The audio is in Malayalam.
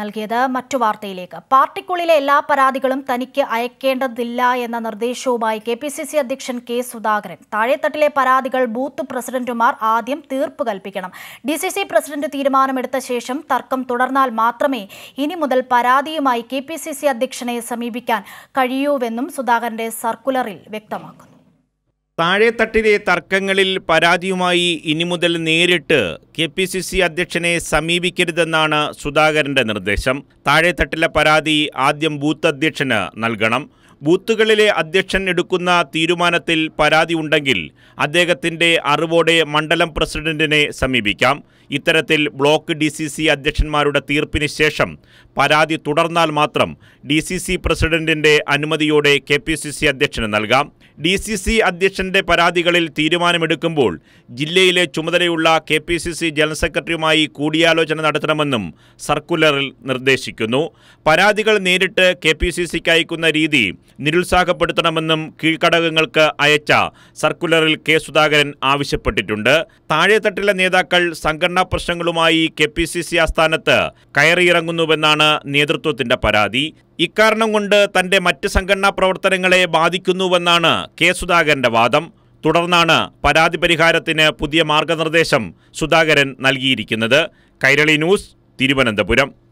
നൽകിയത് മറ്റു വാർത്തയിലേക്ക് പാർട്ടിക്കുള്ളിലെ എല്ലാ പരാതികളും തനിക്ക് അയക്കേണ്ടതില്ല എന്ന നിർദ്ദേശവുമായി കെ പി സി സി അധ്യക്ഷൻ കെ സുധാകരൻ താഴെത്തട്ടിലെ പരാതികൾ ബൂത്ത് പ്രസിഡന്റുമാർ ആദ്യം തീർപ്പ് കൽപ്പിക്കണം ഡി സി സി പ്രസിഡന്റ് തീരുമാനമെടുത്ത ശേഷം തർക്കം തുടർന്നാൽ മാത്രമേ ഇനി മുതൽ പരാതിയുമായി കെ പി സി സി അധ്യക്ഷനെ സമീപിക്കാൻ കഴിയൂവെന്നും സുധാകരന്റെ സർക്കുലറിൽ വ്യക്തമാക്കുന്നു താഴെത്തട്ടിലെ തർക്കങ്ങളിൽ പരാതിയുമായി ഇനി മുതൽ നേരിട്ട് കെ പി സി സി അധ്യക്ഷനെ സമീപിക്കരുതെന്നാണ് സുധാകരന്റെ നിർദ്ദേശം താഴെത്തട്ടിലെ പരാതി ആദ്യം ബൂത്ത് അധ്യക്ഷന് നൽകണം ബൂത്തുകളിലെ അധ്യക്ഷൻ എടുക്കുന്ന തീരുമാനത്തിൽ പരാതി ഉണ്ടെങ്കിൽ അദ്ദേഹത്തിൻ്റെ അറിവോടെ മണ്ഡലം പ്രസിഡന്റിനെ സമീപിക്കാം ഇത്തരത്തിൽ ബ്ലോക്ക് ഡി സി സി അധ്യക്ഷന്മാരുടെ തീർപ്പിന് ശേഷം പരാതി തുടർന്നാൽ മാത്രം ഡി സി സി പ്രസിഡന്റിൻ്റെ അനുമതിയോടെ കെ പി സി സി അധ്യക്ഷന് നൽകാം ഡി സി സി അധ്യക്ഷൻ കമ്മീഷന്റെ പരാതികളിൽ തീരുമാനമെടുക്കുമ്പോൾ ജില്ലയിലെ ചുമതലയുള്ള K P C C general സെക്രട്ടറിയുമായി കൂടിയാലോചന നടത്തണമെന്നും സർക്കുലറിൽ നിർദ്ദേശിക്കുന്നു പരാതികൾ നേരിട്ട് കെ പി സി സിക്ക് അയക്കുന്ന രീതി നിരുത്സാഹപ്പെടുത്തണമെന്നും കീഴ്ഘടകങ്ങൾക്ക് അയച്ച സർക്കുലറിൽ കെ സുധാകരൻ ആവശ്യപ്പെട്ടിട്ടുണ്ട് താഴെത്തട്ടിലെ നേതാക്കൾ സംഘടനാ പ്രശ്നങ്ങളുമായി കെ പി സി സി ആസ്ഥാനത്ത് കയറിയിറങ്ങുന്നുവെന്നാണ് നേതൃത്വത്തിന്റെ പരാതി ഇക്കാരണം കൊണ്ട് തന്റെ മറ്റ് സംഘടനാ പ്രവർത്തനങ്ങളെ ബാധിക്കുന്നുവെന്നാണ് കെ സുധാകരന്റെ വാദം തുടർന്നാണ് പരാതി പരിഹാരത്തിന് പുതിയ മാർഗനിർദ്ദേശം സുധാകരൻ നൽകിയിരിക്കുന്നത് കൈരളി ന്യൂസ് തിരുവനന്തപുരം